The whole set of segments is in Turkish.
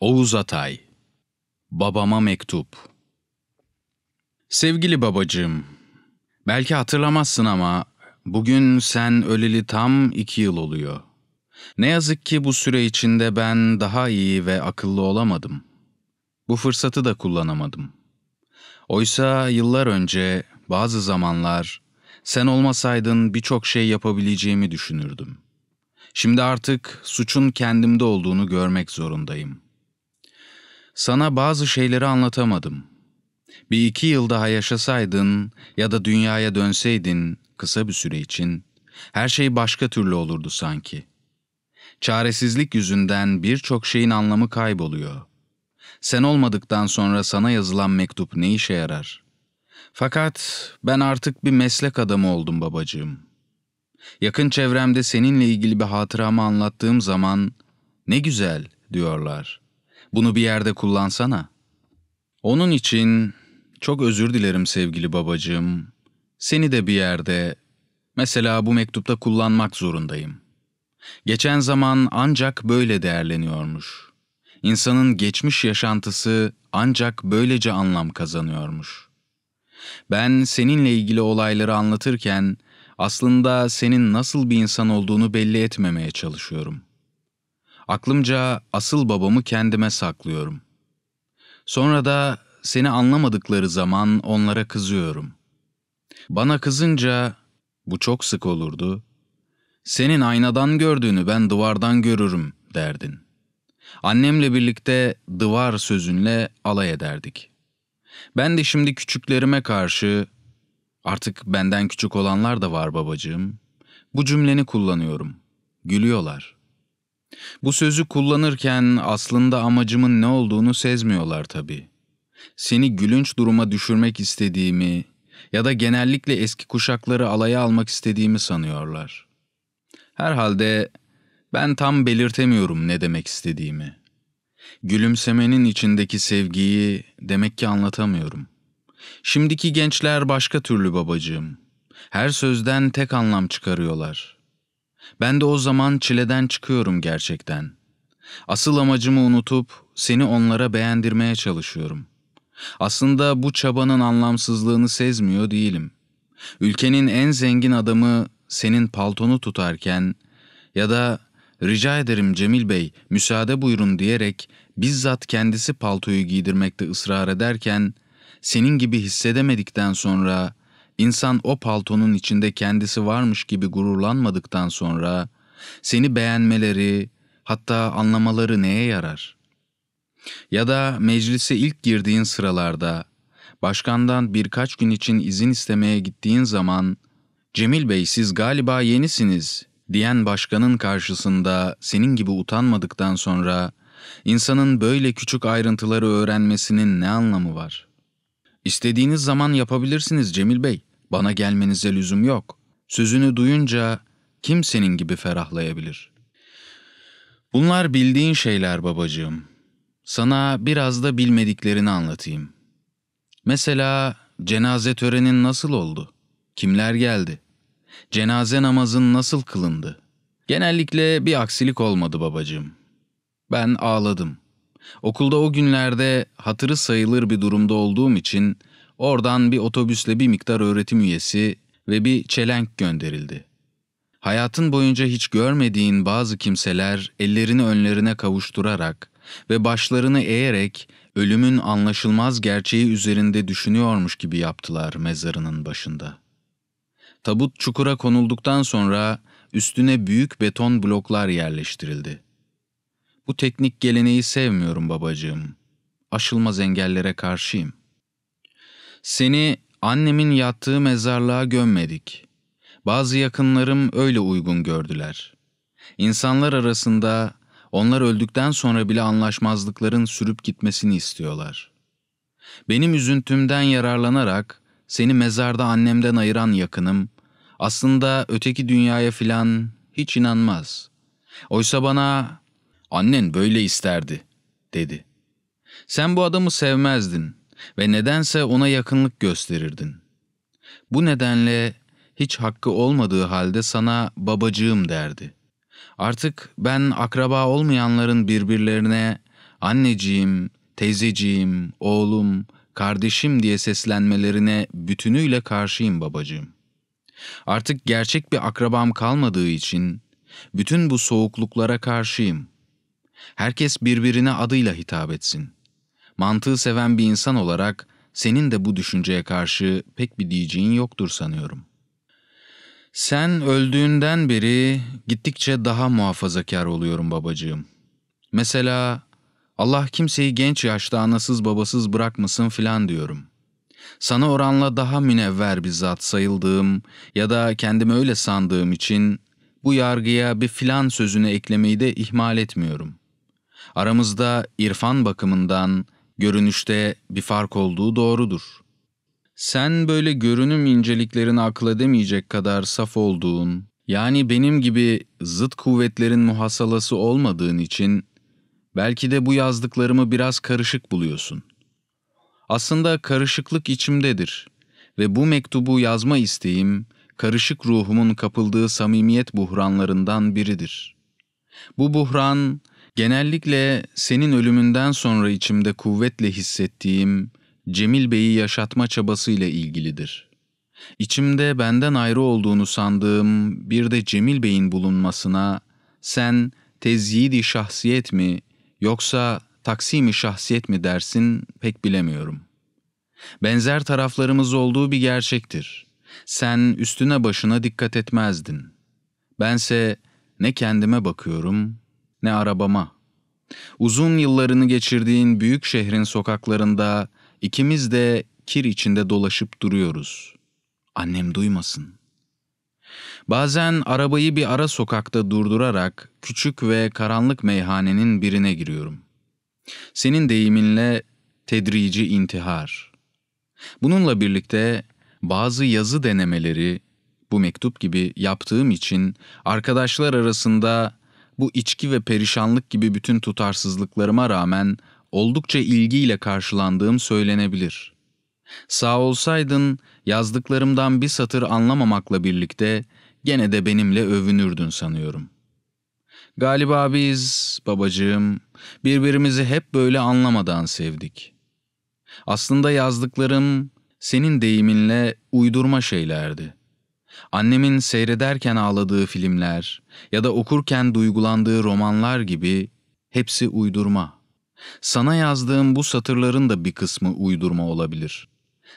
Oğuz Atay Babama Mektup Sevgili babacığım, belki hatırlamazsın ama bugün sen öleli tam iki yıl oluyor. Ne yazık ki bu süre içinde ben daha iyi ve akıllı olamadım. Bu fırsatı da kullanamadım. Oysa yıllar önce bazı zamanlar sen olmasaydın birçok şey yapabileceğimi düşünürdüm. Şimdi artık suçun kendimde olduğunu görmek zorundayım.'' Sana bazı şeyleri anlatamadım. Bir iki yıl daha yaşasaydın ya da dünyaya dönseydin kısa bir süre için her şey başka türlü olurdu sanki. Çaresizlik yüzünden birçok şeyin anlamı kayboluyor. Sen olmadıktan sonra sana yazılan mektup ne işe yarar? Fakat ben artık bir meslek adamı oldum babacığım. Yakın çevremde seninle ilgili bir hatıramı anlattığım zaman ne güzel diyorlar. Bunu bir yerde kullansana. Onun için çok özür dilerim sevgili babacığım. Seni de bir yerde, mesela bu mektupta kullanmak zorundayım. Geçen zaman ancak böyle değerleniyormuş. İnsanın geçmiş yaşantısı ancak böylece anlam kazanıyormuş. Ben seninle ilgili olayları anlatırken aslında senin nasıl bir insan olduğunu belli etmemeye çalışıyorum.'' Aklımca asıl babamı kendime saklıyorum. Sonra da seni anlamadıkları zaman onlara kızıyorum. Bana kızınca bu çok sık olurdu. Senin aynadan gördüğünü ben duvardan görürüm derdin. Annemle birlikte duvar sözünle alay ederdik. Ben de şimdi küçüklerime karşı artık benden küçük olanlar da var babacığım. Bu cümleni kullanıyorum. Gülüyorlar. Bu sözü kullanırken aslında amacımın ne olduğunu sezmiyorlar tabii. Seni gülünç duruma düşürmek istediğimi ya da genellikle eski kuşakları alaya almak istediğimi sanıyorlar. Herhalde ben tam belirtemiyorum ne demek istediğimi. Gülümsemenin içindeki sevgiyi demek ki anlatamıyorum. Şimdiki gençler başka türlü babacığım. Her sözden tek anlam çıkarıyorlar.'' Ben de o zaman çileden çıkıyorum gerçekten. Asıl amacımı unutup seni onlara beğendirmeye çalışıyorum. Aslında bu çabanın anlamsızlığını sezmiyor değilim. Ülkenin en zengin adamı senin paltonu tutarken ya da rica ederim Cemil Bey müsaade buyurun diyerek bizzat kendisi paltoyu giydirmekte ısrar ederken senin gibi hissedemedikten sonra İnsan o paltonun içinde kendisi varmış gibi gururlanmadıktan sonra seni beğenmeleri, hatta anlamaları neye yarar? Ya da meclise ilk girdiğin sıralarda başkandan birkaç gün için izin istemeye gittiğin zaman Cemil Bey siz galiba yenisiniz diyen başkanın karşısında senin gibi utanmadıktan sonra insanın böyle küçük ayrıntıları öğrenmesinin ne anlamı var?'' İstediğiniz zaman yapabilirsiniz Cemil Bey. Bana gelmenize lüzum yok. Sözünü duyunca kim senin gibi ferahlayabilir? Bunlar bildiğin şeyler babacığım. Sana biraz da bilmediklerini anlatayım. Mesela cenaze törenin nasıl oldu? Kimler geldi? Cenaze namazın nasıl kılındı? Genellikle bir aksilik olmadı babacığım. Ben ağladım. Okulda o günlerde hatırı sayılır bir durumda olduğum için oradan bir otobüsle bir miktar öğretim üyesi ve bir çelenk gönderildi. Hayatın boyunca hiç görmediğin bazı kimseler ellerini önlerine kavuşturarak ve başlarını eğerek ölümün anlaşılmaz gerçeği üzerinde düşünüyormuş gibi yaptılar mezarının başında. Tabut çukura konulduktan sonra üstüne büyük beton bloklar yerleştirildi. Bu teknik geleneği sevmiyorum babacığım. Aşılmaz engellere karşıyım. Seni annemin yattığı mezarlığa gömmedik. Bazı yakınlarım öyle uygun gördüler. İnsanlar arasında onlar öldükten sonra bile anlaşmazlıkların sürüp gitmesini istiyorlar. Benim üzüntümden yararlanarak seni mezarda annemden ayıran yakınım aslında öteki dünyaya filan hiç inanmaz. Oysa bana Annen böyle isterdi, dedi. Sen bu adamı sevmezdin ve nedense ona yakınlık gösterirdin. Bu nedenle hiç hakkı olmadığı halde sana babacığım derdi. Artık ben akraba olmayanların birbirlerine anneciğim, teyzeciğim, oğlum, kardeşim diye seslenmelerine bütünüyle karşıyım babacığım. Artık gerçek bir akrabam kalmadığı için bütün bu soğukluklara karşıyım. Herkes birbirine adıyla hitap etsin. Mantığı seven bir insan olarak senin de bu düşünceye karşı pek bir diyeceğin yoktur sanıyorum. Sen öldüğünden beri gittikçe daha muhafazakar oluyorum babacığım. Mesela Allah kimseyi genç yaşta anasız babasız bırakmasın filan diyorum.'' sana oranla daha münevver bir zat sayıldığım ya da kendimi öyle sandığım için bu yargıya bir filan sözünü eklemeyi de ihmal etmiyorum. Aramızda irfan bakımından görünüşte bir fark olduğu doğrudur. Sen böyle görünüm inceliklerini akıl edemeyecek kadar saf olduğun, yani benim gibi zıt kuvvetlerin muhasalası olmadığın için belki de bu yazdıklarımı biraz karışık buluyorsun. Aslında karışıklık içimdedir ve bu mektubu yazma isteğim karışık ruhumun kapıldığı samimiyet buhranlarından biridir. Bu buhran Genellikle senin ölümünden sonra içimde kuvvetle hissettiğim Cemil Bey'i yaşatma çabasıyla ilgilidir. İçimde benden ayrı olduğunu sandığım bir de Cemil Bey'in bulunmasına sen tezyidi şahsiyet mi yoksa taksimi şahsiyet mi dersin pek bilemiyorum. Benzer taraflarımız olduğu bir gerçektir. Sen üstüne başına dikkat etmezdin. Bense ne kendime bakıyorum ne arabama. Uzun yıllarını geçirdiğin büyük şehrin sokaklarında ikimiz de kir içinde dolaşıp duruyoruz. Annem duymasın. Bazen arabayı bir ara sokakta durdurarak küçük ve karanlık meyhanenin birine giriyorum. Senin deyiminle tedrici intihar. Bununla birlikte bazı yazı denemeleri bu mektup gibi yaptığım için arkadaşlar arasında bu içki ve perişanlık gibi bütün tutarsızlıklarıma rağmen oldukça ilgiyle karşılandığım söylenebilir. Sağ olsaydın yazdıklarımdan bir satır anlamamakla birlikte gene de benimle övünürdün sanıyorum. Galiba biz, babacığım, birbirimizi hep böyle anlamadan sevdik. Aslında yazdıklarım senin deyiminle uydurma şeylerdi.'' Annemin seyrederken ağladığı filmler ya da okurken duygulandığı romanlar gibi hepsi uydurma. Sana yazdığım bu satırların da bir kısmı uydurma olabilir.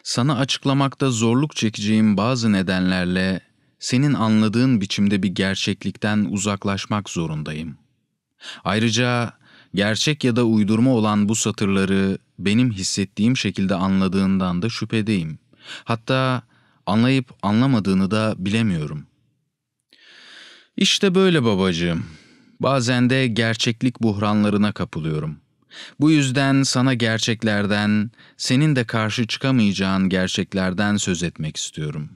Sana açıklamakta zorluk çekeceğim bazı nedenlerle senin anladığın biçimde bir gerçeklikten uzaklaşmak zorundayım. Ayrıca gerçek ya da uydurma olan bu satırları benim hissettiğim şekilde anladığından da şüphedeyim. Hatta anlayıp anlamadığını da bilemiyorum. İşte böyle babacığım. Bazen de gerçeklik buhranlarına kapılıyorum. Bu yüzden sana gerçeklerden, senin de karşı çıkamayacağın gerçeklerden söz etmek istiyorum.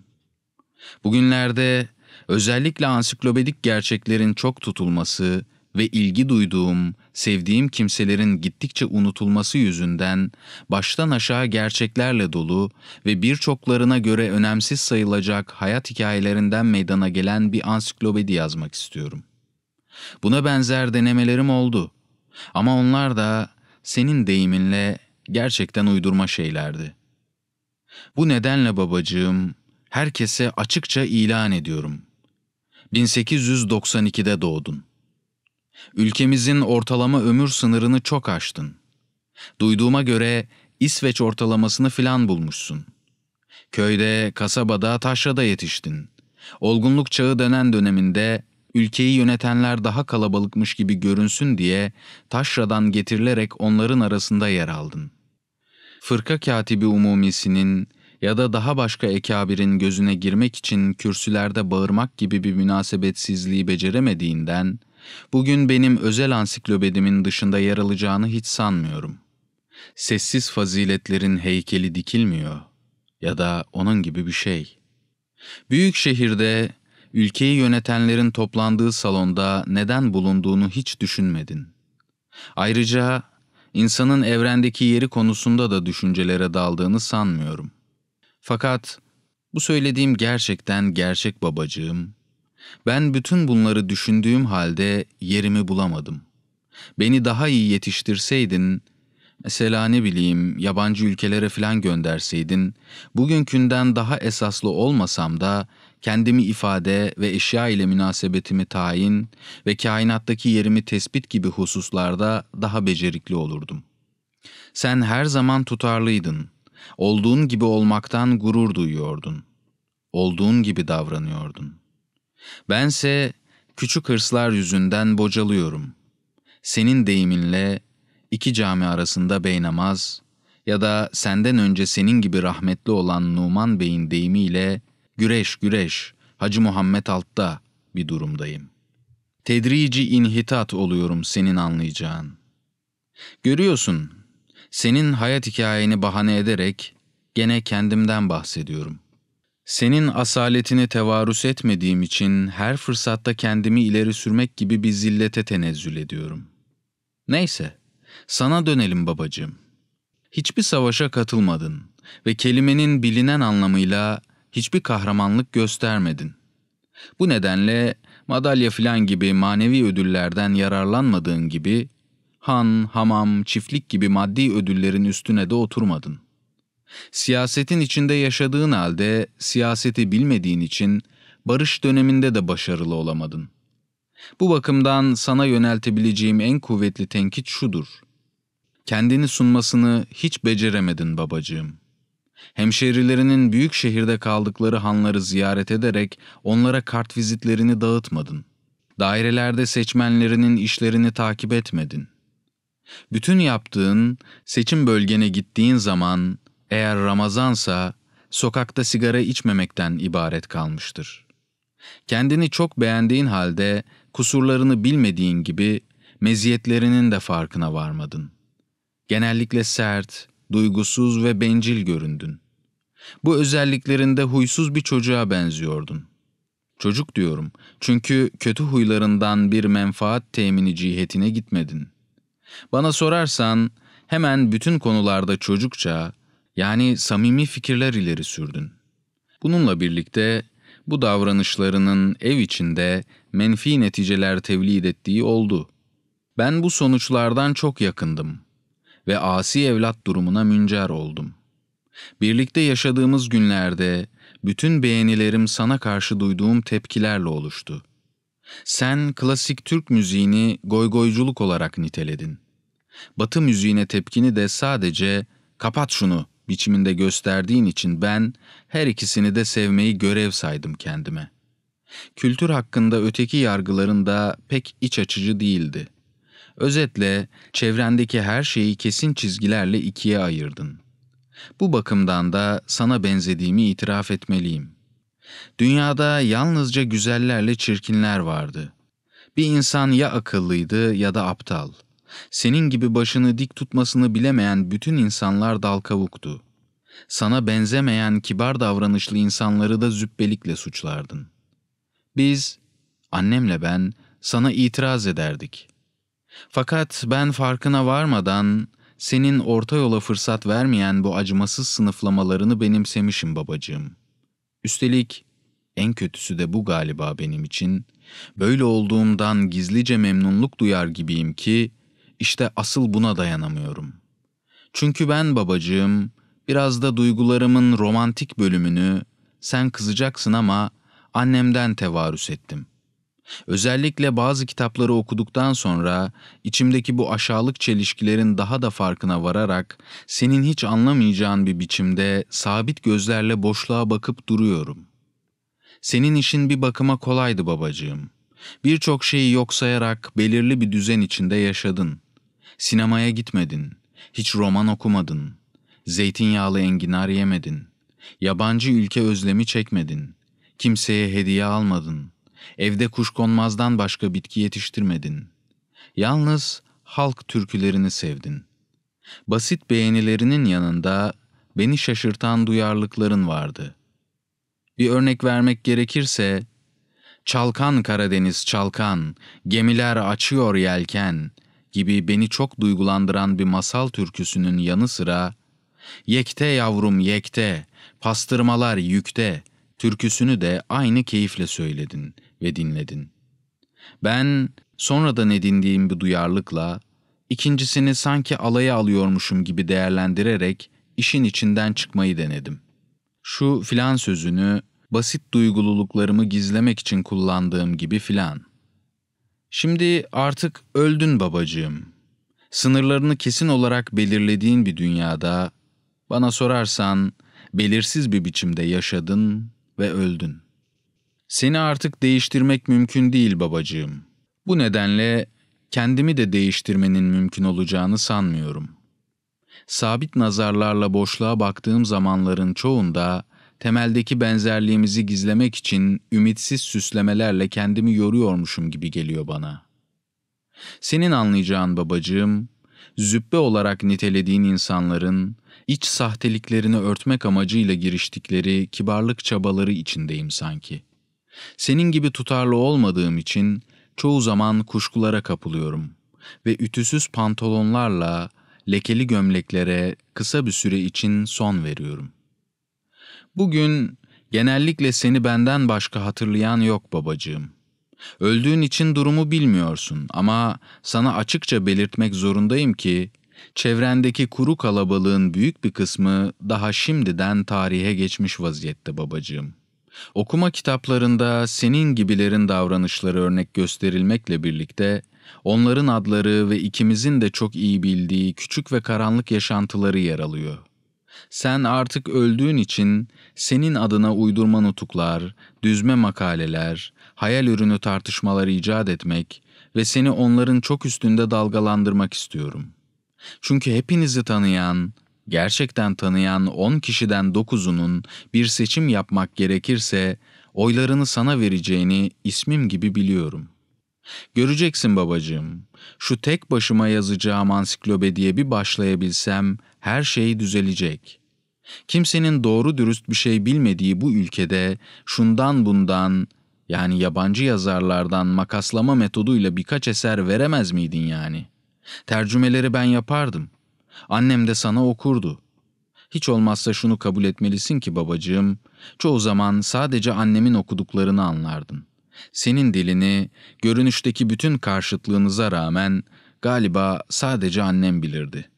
Bugünlerde özellikle ansiklopedik gerçeklerin çok tutulması ve ilgi duyduğum, sevdiğim kimselerin gittikçe unutulması yüzünden baştan aşağı gerçeklerle dolu ve birçoklarına göre önemsiz sayılacak hayat hikayelerinden meydana gelen bir ansiklopedi yazmak istiyorum. Buna benzer denemelerim oldu. Ama onlar da senin deyiminle gerçekten uydurma şeylerdi. Bu nedenle babacığım, herkese açıkça ilan ediyorum. 1892'de doğdun.'' Ülkemizin ortalama ömür sınırını çok aştın. Duyduğuma göre İsveç ortalamasını filan bulmuşsun. Köyde, kasabada, taşrada yetiştin. Olgunluk çağı dönen döneminde ülkeyi yönetenler daha kalabalıkmış gibi görünsün diye taşradan getirilerek onların arasında yer aldın. Fırka katibi umumisinin ya da daha başka ekabirin gözüne girmek için kürsülerde bağırmak gibi bir münasebetsizliği beceremediğinden Bugün benim özel ansiklopedimin dışında yer alacağını hiç sanmıyorum. Sessiz faziletlerin heykeli dikilmiyor ya da onun gibi bir şey. Büyük şehirde ülkeyi yönetenlerin toplandığı salonda neden bulunduğunu hiç düşünmedin. Ayrıca insanın evrendeki yeri konusunda da düşüncelere daldığını sanmıyorum. Fakat bu söylediğim gerçekten gerçek babacığım, ben bütün bunları düşündüğüm halde yerimi bulamadım. Beni daha iyi yetiştirseydin, mesela ne bileyim yabancı ülkelere filan gönderseydin, bugünkünden daha esaslı olmasam da kendimi ifade ve eşya ile münasebetimi tayin ve kainattaki yerimi tespit gibi hususlarda daha becerikli olurdum. Sen her zaman tutarlıydın. Olduğun gibi olmaktan gurur duyuyordun. Olduğun gibi davranıyordun.'' Bense küçük hırslar yüzünden bocalıyorum. Senin deyiminle iki cami arasında beynamaz ya da senden önce senin gibi rahmetli olan Numan Bey'in deyimiyle güreş güreş Hacı Muhammed Alt'ta bir durumdayım. Tedrici inhitat oluyorum senin anlayacağın. Görüyorsun, senin hayat hikayeni bahane ederek gene kendimden bahsediyorum.'' Senin asaletini tevarüs etmediğim için her fırsatta kendimi ileri sürmek gibi bir zillete tenezzül ediyorum. Neyse, sana dönelim babacığım. Hiçbir savaşa katılmadın ve kelimenin bilinen anlamıyla hiçbir kahramanlık göstermedin. Bu nedenle madalya filan gibi manevi ödüllerden yararlanmadığın gibi han, hamam, çiftlik gibi maddi ödüllerin üstüne de oturmadın.'' Siyasetin içinde yaşadığın halde siyaseti bilmediğin için barış döneminde de başarılı olamadın. Bu bakımdan sana yöneltebileceğim en kuvvetli tenkit şudur. Kendini sunmasını hiç beceremedin babacığım. Hemşerilerinin büyük şehirde kaldıkları hanları ziyaret ederek onlara kart vizitlerini dağıtmadın. Dairelerde seçmenlerinin işlerini takip etmedin. Bütün yaptığın, seçim bölgene gittiğin zaman eğer Ramazansa sokakta sigara içmemekten ibaret kalmıştır. Kendini çok beğendiğin halde kusurlarını bilmediğin gibi meziyetlerinin de farkına varmadın. Genellikle sert, duygusuz ve bencil göründün. Bu özelliklerinde huysuz bir çocuğa benziyordun. Çocuk diyorum çünkü kötü huylarından bir menfaat temini cihetine gitmedin. Bana sorarsan hemen bütün konularda çocukça, yani samimi fikirler ileri sürdün. Bununla birlikte bu davranışlarının ev içinde menfi neticeler tevlid ettiği oldu. Ben bu sonuçlardan çok yakındım ve asi evlat durumuna müncer oldum. Birlikte yaşadığımız günlerde bütün beğenilerim sana karşı duyduğum tepkilerle oluştu. Sen klasik Türk müziğini goygoyculuk olarak niteledin. Batı müziğine tepkini de sadece kapat şunu biçiminde gösterdiğin için ben her ikisini de sevmeyi görev saydım kendime. Kültür hakkında öteki yargıların da pek iç açıcı değildi. Özetle çevrendeki her şeyi kesin çizgilerle ikiye ayırdın. Bu bakımdan da sana benzediğimi itiraf etmeliyim. Dünyada yalnızca güzellerle çirkinler vardı. Bir insan ya akıllıydı ya da aptal.'' Senin gibi başını dik tutmasını bilemeyen bütün insanlar dal Sana benzemeyen kibar davranışlı insanları da züppelikle suçlardın. Biz, annemle ben, sana itiraz ederdik. Fakat ben farkına varmadan senin orta yola fırsat vermeyen bu acımasız sınıflamalarını benimsemişim babacığım. Üstelik en kötüsü de bu galiba benim için. Böyle olduğumdan gizlice memnunluk duyar gibiyim ki işte asıl buna dayanamıyorum. Çünkü ben babacığım, biraz da duygularımın romantik bölümünü, sen kızacaksın ama annemden tevarüs ettim. Özellikle bazı kitapları okuduktan sonra içimdeki bu aşağılık çelişkilerin daha da farkına vararak senin hiç anlamayacağın bir biçimde sabit gözlerle boşluğa bakıp duruyorum. Senin işin bir bakıma kolaydı babacığım. Birçok şeyi yok sayarak belirli bir düzen içinde yaşadın. Sinemaya gitmedin, hiç roman okumadın, zeytinyağlı enginar yemedin, yabancı ülke özlemi çekmedin, kimseye hediye almadın, evde kuş konmazdan başka bitki yetiştirmedin. Yalnız halk türkülerini sevdin. Basit beğenilerinin yanında beni şaşırtan duyarlılıkların vardı. Bir örnek vermek gerekirse, Çalkan Karadeniz çalkan, gemiler açıyor yelken, gibi beni çok duygulandıran bir masal türküsünün yanı sıra Yekte yavrum yekte, pastırmalar yükte türküsünü de aynı keyifle söyledin ve dinledin. Ben sonradan edindiğim bir duyarlılıkla ikincisini sanki alaya alıyormuşum gibi değerlendirerek işin içinden çıkmayı denedim. Şu filan sözünü basit duygululuklarımı gizlemek için kullandığım gibi filan. Şimdi artık öldün babacığım. Sınırlarını kesin olarak belirlediğin bir dünyada bana sorarsan belirsiz bir biçimde yaşadın ve öldün. Seni artık değiştirmek mümkün değil babacığım. Bu nedenle kendimi de değiştirmenin mümkün olacağını sanmıyorum. Sabit nazarlarla boşluğa baktığım zamanların çoğunda temeldeki benzerliğimizi gizlemek için ümitsiz süslemelerle kendimi yoruyormuşum gibi geliyor bana. Senin anlayacağın babacığım, züppe olarak nitelediğin insanların iç sahteliklerini örtmek amacıyla giriştikleri kibarlık çabaları içindeyim sanki. Senin gibi tutarlı olmadığım için çoğu zaman kuşkulara kapılıyorum ve ütüsüz pantolonlarla lekeli gömleklere kısa bir süre için son veriyorum.'' Bugün genellikle seni benden başka hatırlayan yok babacığım. Öldüğün için durumu bilmiyorsun ama sana açıkça belirtmek zorundayım ki çevrendeki kuru kalabalığın büyük bir kısmı daha şimdiden tarihe geçmiş vaziyette babacığım. Okuma kitaplarında senin gibilerin davranışları örnek gösterilmekle birlikte onların adları ve ikimizin de çok iyi bildiği küçük ve karanlık yaşantıları yer alıyor. Sen artık öldüğün için senin adına uydurma nutuklar, düzme makaleler, hayal ürünü tartışmaları icat etmek ve seni onların çok üstünde dalgalandırmak istiyorum. Çünkü hepinizi tanıyan, gerçekten tanıyan 10 kişiden 9'unun bir seçim yapmak gerekirse oylarını sana vereceğini ismim gibi biliyorum. Göreceksin babacığım, şu tek başıma yazacağım ansiklopediye bir başlayabilsem her şey düzelecek.'' Kimsenin doğru dürüst bir şey bilmediği bu ülkede şundan bundan yani yabancı yazarlardan makaslama metoduyla birkaç eser veremez miydin yani? Tercümeleri ben yapardım. Annem de sana okurdu. Hiç olmazsa şunu kabul etmelisin ki babacığım, çoğu zaman sadece annemin okuduklarını anlardın. Senin dilini, görünüşteki bütün karşıtlığınıza rağmen galiba sadece annem bilirdi.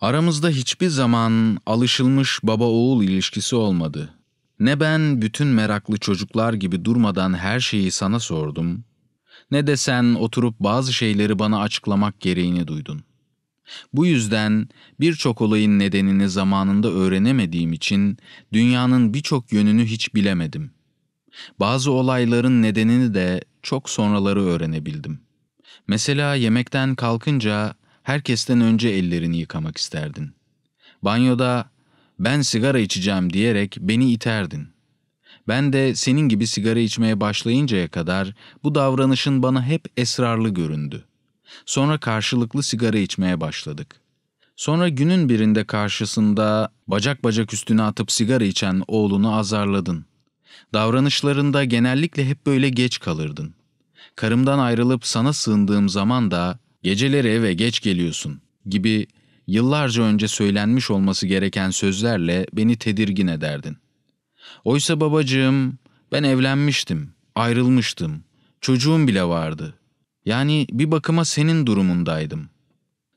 Aramızda hiçbir zaman alışılmış baba-oğul ilişkisi olmadı. Ne ben bütün meraklı çocuklar gibi durmadan her şeyi sana sordum, ne de sen oturup bazı şeyleri bana açıklamak gereğini duydun. Bu yüzden birçok olayın nedenini zamanında öğrenemediğim için dünyanın birçok yönünü hiç bilemedim. Bazı olayların nedenini de çok sonraları öğrenebildim. Mesela yemekten kalkınca herkesten önce ellerini yıkamak isterdin. Banyoda ben sigara içeceğim diyerek beni iterdin. Ben de senin gibi sigara içmeye başlayıncaya kadar bu davranışın bana hep esrarlı göründü. Sonra karşılıklı sigara içmeye başladık. Sonra günün birinde karşısında bacak bacak üstüne atıp sigara içen oğlunu azarladın. Davranışlarında genellikle hep böyle geç kalırdın. Karımdan ayrılıp sana sığındığım zaman da geceleri eve geç geliyorsun gibi yıllarca önce söylenmiş olması gereken sözlerle beni tedirgin ederdin. Oysa babacığım ben evlenmiştim, ayrılmıştım, çocuğum bile vardı. Yani bir bakıma senin durumundaydım.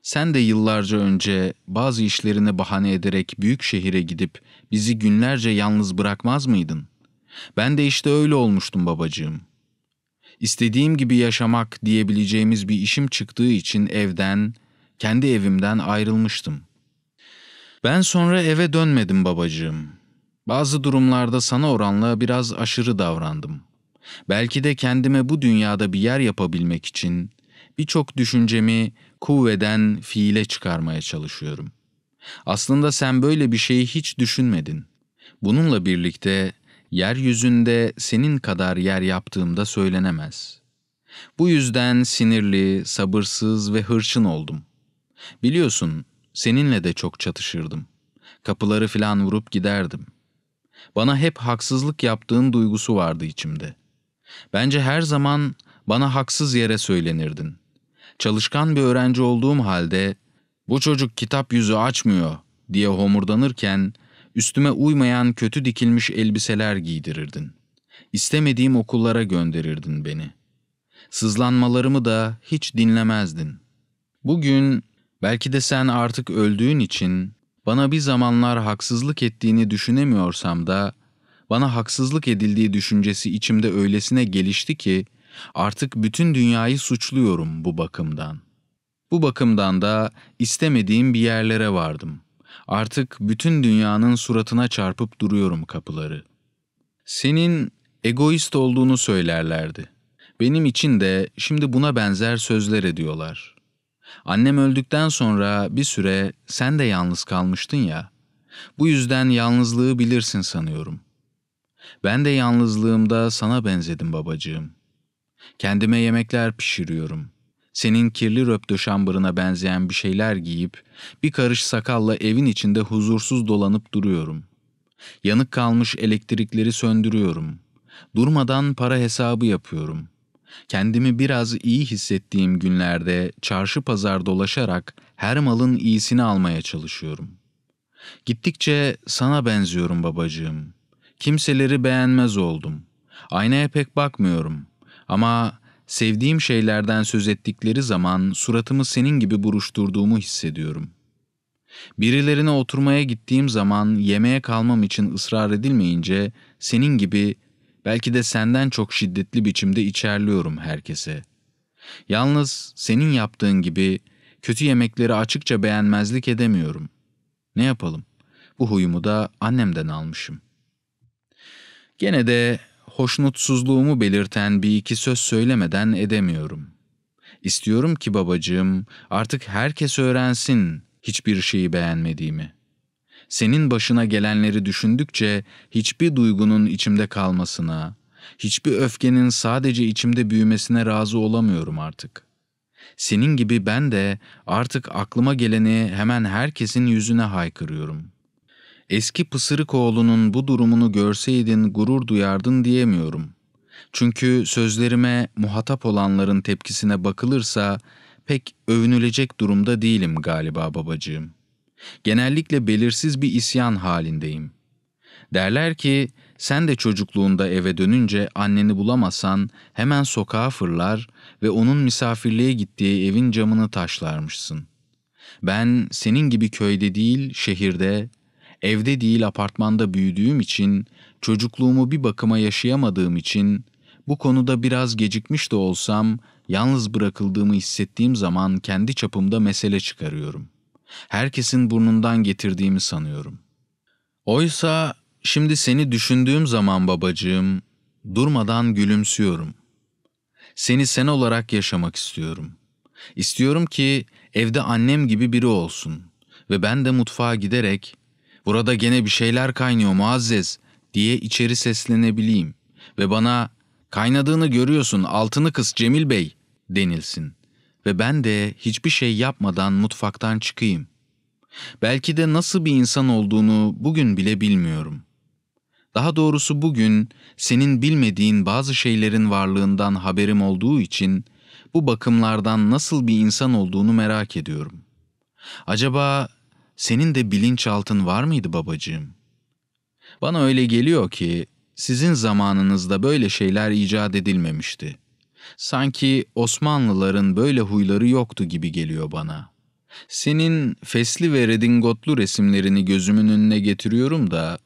Sen de yıllarca önce bazı işlerine bahane ederek büyük şehire gidip bizi günlerce yalnız bırakmaz mıydın? Ben de işte öyle olmuştum babacığım istediğim gibi yaşamak diyebileceğimiz bir işim çıktığı için evden, kendi evimden ayrılmıştım. Ben sonra eve dönmedim babacığım. Bazı durumlarda sana oranla biraz aşırı davrandım. Belki de kendime bu dünyada bir yer yapabilmek için birçok düşüncemi kuvveden fiile çıkarmaya çalışıyorum. Aslında sen böyle bir şeyi hiç düşünmedin. Bununla birlikte yeryüzünde senin kadar yer yaptığımda söylenemez. Bu yüzden sinirli, sabırsız ve hırçın oldum. Biliyorsun, seninle de çok çatışırdım. Kapıları filan vurup giderdim. Bana hep haksızlık yaptığın duygusu vardı içimde. Bence her zaman bana haksız yere söylenirdin. Çalışkan bir öğrenci olduğum halde bu çocuk kitap yüzü açmıyor diye homurdanırken Üstüme uymayan kötü dikilmiş elbiseler giydirirdin. İstemediğim okullara gönderirdin beni. Sızlanmalarımı da hiç dinlemezdin. Bugün belki de sen artık öldüğün için bana bir zamanlar haksızlık ettiğini düşünemiyorsam da bana haksızlık edildiği düşüncesi içimde öylesine gelişti ki artık bütün dünyayı suçluyorum bu bakımdan. Bu bakımdan da istemediğim bir yerlere vardım.'' Artık bütün dünyanın suratına çarpıp duruyorum kapıları. Senin egoist olduğunu söylerlerdi. Benim için de şimdi buna benzer sözler ediyorlar. Annem öldükten sonra bir süre sen de yalnız kalmıştın ya. Bu yüzden yalnızlığı bilirsin sanıyorum. Ben de yalnızlığımda sana benzedim babacığım. Kendime yemekler pişiriyorum.'' senin kirli röp döşambarına benzeyen bir şeyler giyip, bir karış sakalla evin içinde huzursuz dolanıp duruyorum. Yanık kalmış elektrikleri söndürüyorum. Durmadan para hesabı yapıyorum. Kendimi biraz iyi hissettiğim günlerde çarşı pazar dolaşarak her malın iyisini almaya çalışıyorum. Gittikçe sana benziyorum babacığım. Kimseleri beğenmez oldum. Aynaya pek bakmıyorum. Ama sevdiğim şeylerden söz ettikleri zaman suratımı senin gibi buruşturduğumu hissediyorum. Birilerine oturmaya gittiğim zaman yemeğe kalmam için ısrar edilmeyince senin gibi belki de senden çok şiddetli biçimde içerliyorum herkese. Yalnız senin yaptığın gibi kötü yemekleri açıkça beğenmezlik edemiyorum. Ne yapalım? Bu huyumu da annemden almışım. Gene de hoşnutsuzluğumu belirten bir iki söz söylemeden edemiyorum. İstiyorum ki babacığım artık herkes öğrensin hiçbir şeyi beğenmediğimi. Senin başına gelenleri düşündükçe hiçbir duygunun içimde kalmasına, hiçbir öfkenin sadece içimde büyümesine razı olamıyorum artık. Senin gibi ben de artık aklıma geleni hemen herkesin yüzüne haykırıyorum.'' Eski pısırık oğlunun bu durumunu görseydin gurur duyardın diyemiyorum. Çünkü sözlerime muhatap olanların tepkisine bakılırsa pek övünülecek durumda değilim galiba babacığım. Genellikle belirsiz bir isyan halindeyim. Derler ki sen de çocukluğunda eve dönünce anneni bulamasan hemen sokağa fırlar ve onun misafirliğe gittiği evin camını taşlarmışsın. Ben senin gibi köyde değil şehirde evde değil apartmanda büyüdüğüm için, çocukluğumu bir bakıma yaşayamadığım için, bu konuda biraz gecikmiş de olsam, yalnız bırakıldığımı hissettiğim zaman kendi çapımda mesele çıkarıyorum. Herkesin burnundan getirdiğimi sanıyorum. Oysa şimdi seni düşündüğüm zaman babacığım, durmadan gülümsüyorum. Seni sen olarak yaşamak istiyorum. İstiyorum ki evde annem gibi biri olsun ve ben de mutfağa giderek burada gene bir şeyler kaynıyor Muazzez diye içeri seslenebileyim ve bana kaynadığını görüyorsun altını kıs Cemil Bey denilsin ve ben de hiçbir şey yapmadan mutfaktan çıkayım. Belki de nasıl bir insan olduğunu bugün bile bilmiyorum. Daha doğrusu bugün senin bilmediğin bazı şeylerin varlığından haberim olduğu için bu bakımlardan nasıl bir insan olduğunu merak ediyorum. Acaba senin de bilinçaltın var mıydı babacığım? Bana öyle geliyor ki sizin zamanınızda böyle şeyler icat edilmemişti. Sanki Osmanlıların böyle huyları yoktu gibi geliyor bana. Senin fesli ve redingotlu resimlerini gözümün önüne getiriyorum da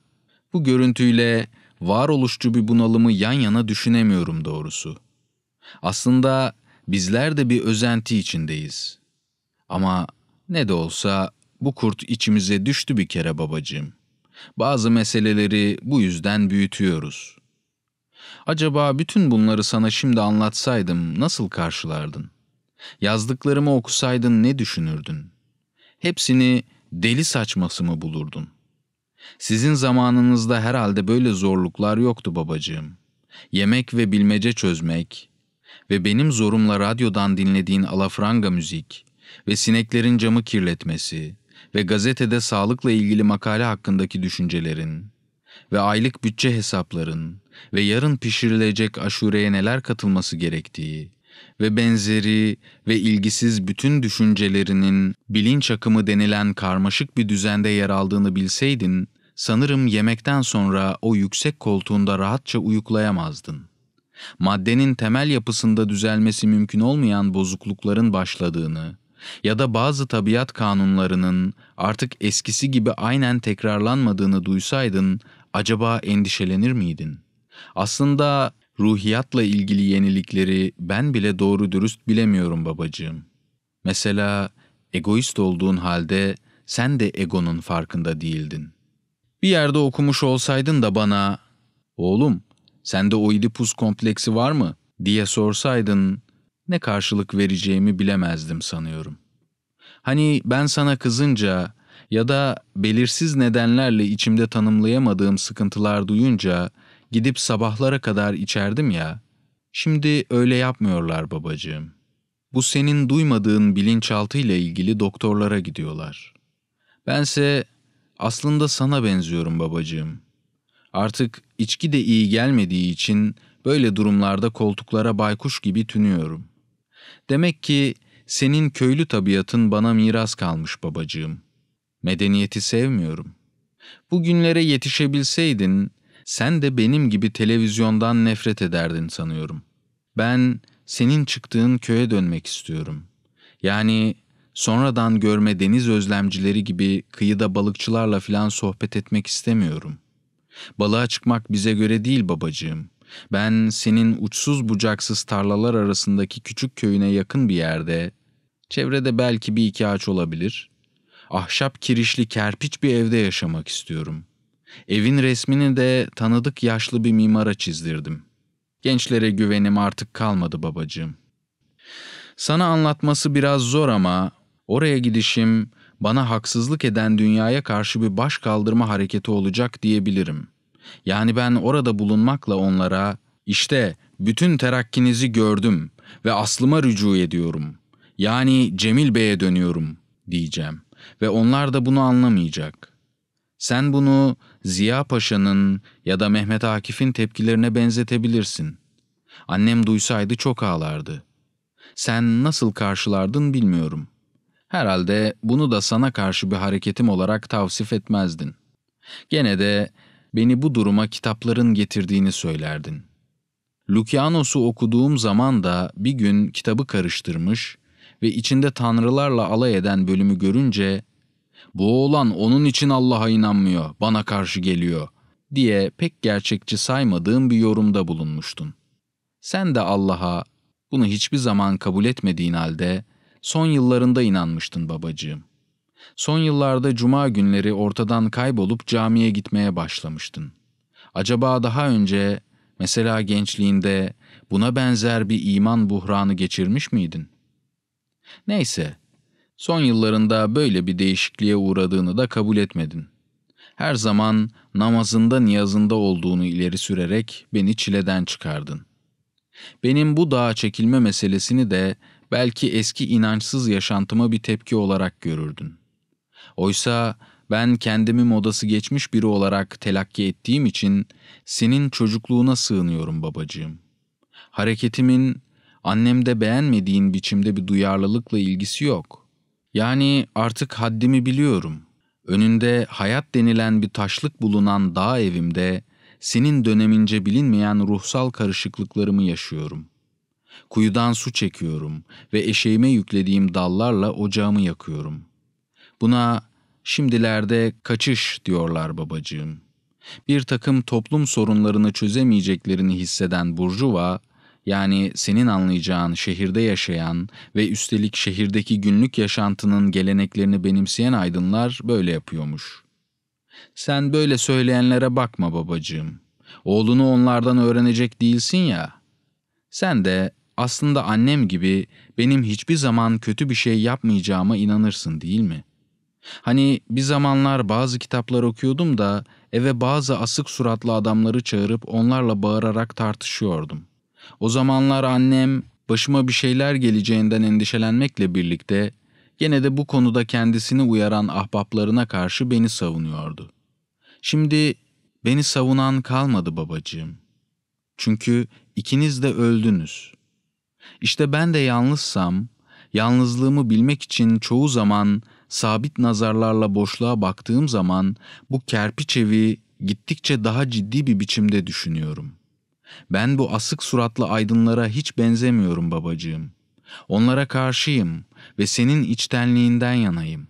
bu görüntüyle varoluşçu bir bunalımı yan yana düşünemiyorum doğrusu. Aslında bizler de bir özenti içindeyiz. Ama ne de olsa bu kurt içimize düştü bir kere babacığım. Bazı meseleleri bu yüzden büyütüyoruz. Acaba bütün bunları sana şimdi anlatsaydım nasıl karşılardın? Yazdıklarımı okusaydın ne düşünürdün? Hepsini deli saçması mı bulurdun? Sizin zamanınızda herhalde böyle zorluklar yoktu babacığım. Yemek ve bilmece çözmek ve benim zorumla radyodan dinlediğin alafranga müzik ve sineklerin camı kirletmesi ve gazetede sağlıkla ilgili makale hakkındaki düşüncelerin ve aylık bütçe hesapların ve yarın pişirilecek aşureye neler katılması gerektiği ve benzeri ve ilgisiz bütün düşüncelerinin bilinç akımı denilen karmaşık bir düzende yer aldığını bilseydin, sanırım yemekten sonra o yüksek koltuğunda rahatça uyuklayamazdın. Maddenin temel yapısında düzelmesi mümkün olmayan bozuklukların başladığını, ya da bazı tabiat kanunlarının artık eskisi gibi aynen tekrarlanmadığını duysaydın acaba endişelenir miydin? Aslında ruhiyatla ilgili yenilikleri ben bile doğru dürüst bilemiyorum babacığım. Mesela egoist olduğun halde sen de egonun farkında değildin. Bir yerde okumuş olsaydın da bana ''Oğlum, sende oidipus kompleksi var mı?'' diye sorsaydın ne karşılık vereceğimi bilemezdim sanıyorum. Hani ben sana kızınca ya da belirsiz nedenlerle içimde tanımlayamadığım sıkıntılar duyunca gidip sabahlara kadar içerdim ya. Şimdi öyle yapmıyorlar babacığım. Bu senin duymadığın bilinçaltı ile ilgili doktorlara gidiyorlar. Bense aslında sana benziyorum babacığım. Artık içki de iyi gelmediği için böyle durumlarda koltuklara baykuş gibi tünüyorum. Demek ki senin köylü tabiatın bana miras kalmış babacığım. Medeniyeti sevmiyorum. Bugünlere yetişebilseydin sen de benim gibi televizyondan nefret ederdin sanıyorum. Ben senin çıktığın köye dönmek istiyorum. Yani sonradan görme deniz özlemcileri gibi kıyıda balıkçılarla filan sohbet etmek istemiyorum. Balığa çıkmak bize göre değil babacığım. Ben senin uçsuz bucaksız tarlalar arasındaki küçük köyüne yakın bir yerde, çevrede belki bir iki ağaç olabilir, ahşap kirişli kerpiç bir evde yaşamak istiyorum. Evin resmini de tanıdık yaşlı bir mimara çizdirdim. Gençlere güvenim artık kalmadı babacığım. Sana anlatması biraz zor ama oraya gidişim bana haksızlık eden dünyaya karşı bir baş kaldırma hareketi olacak diyebilirim. Yani ben orada bulunmakla onlara işte bütün terakkinizi gördüm ve aslıma rücu ediyorum. Yani Cemil Bey'e dönüyorum diyeceğim ve onlar da bunu anlamayacak. Sen bunu Ziya Paşa'nın ya da Mehmet Akif'in tepkilerine benzetebilirsin. Annem duysaydı çok ağlardı. Sen nasıl karşılardın bilmiyorum. Herhalde bunu da sana karşı bir hareketim olarak tavsif etmezdin. Gene de beni bu duruma kitapların getirdiğini söylerdin. Lukianos'u okuduğum zaman da bir gün kitabı karıştırmış ve içinde tanrılarla alay eden bölümü görünce ''Bu oğlan onun için Allah'a inanmıyor, bana karşı geliyor.'' diye pek gerçekçi saymadığım bir yorumda bulunmuştun. Sen de Allah'a bunu hiçbir zaman kabul etmediğin halde son yıllarında inanmıştın babacığım.'' Son yıllarda cuma günleri ortadan kaybolup camiye gitmeye başlamıştın. Acaba daha önce, mesela gençliğinde buna benzer bir iman buhranı geçirmiş miydin? Neyse, son yıllarında böyle bir değişikliğe uğradığını da kabul etmedin. Her zaman namazında niyazında olduğunu ileri sürerek beni çileden çıkardın. Benim bu dağa çekilme meselesini de belki eski inançsız yaşantıma bir tepki olarak görürdün. Oysa ben kendimi modası geçmiş biri olarak telakki ettiğim için senin çocukluğuna sığınıyorum babacığım. Hareketimin annemde beğenmediğin biçimde bir duyarlılıkla ilgisi yok. Yani artık haddimi biliyorum. Önünde hayat denilen bir taşlık bulunan dağ evimde senin dönemince bilinmeyen ruhsal karışıklıklarımı yaşıyorum. Kuyudan su çekiyorum ve eşeğime yüklediğim dallarla ocağımı yakıyorum.'' Buna şimdilerde kaçış diyorlar babacığım. Bir takım toplum sorunlarını çözemeyeceklerini hisseden Burjuva, yani senin anlayacağın şehirde yaşayan ve üstelik şehirdeki günlük yaşantının geleneklerini benimseyen aydınlar böyle yapıyormuş. Sen böyle söyleyenlere bakma babacığım. Oğlunu onlardan öğrenecek değilsin ya. Sen de aslında annem gibi benim hiçbir zaman kötü bir şey yapmayacağıma inanırsın değil mi?'' Hani bir zamanlar bazı kitaplar okuyordum da eve bazı asık suratlı adamları çağırıp onlarla bağırarak tartışıyordum. O zamanlar annem başıma bir şeyler geleceğinden endişelenmekle birlikte gene de bu konuda kendisini uyaran ahbaplarına karşı beni savunuyordu. Şimdi beni savunan kalmadı babacığım. Çünkü ikiniz de öldünüz. İşte ben de yalnızsam, yalnızlığımı bilmek için çoğu zaman sabit nazarlarla boşluğa baktığım zaman bu kerpiç evi gittikçe daha ciddi bir biçimde düşünüyorum. Ben bu asık suratlı aydınlara hiç benzemiyorum babacığım. Onlara karşıyım ve senin içtenliğinden yanayım.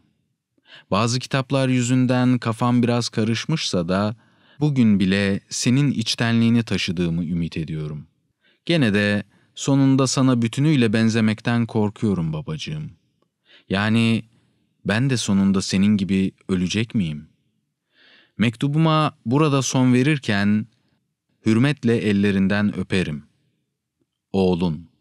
Bazı kitaplar yüzünden kafam biraz karışmışsa da bugün bile senin içtenliğini taşıdığımı ümit ediyorum. Gene de sonunda sana bütünüyle benzemekten korkuyorum babacığım. Yani ben de sonunda senin gibi ölecek miyim? Mektubuma burada son verirken hürmetle ellerinden öperim. Oğlun.''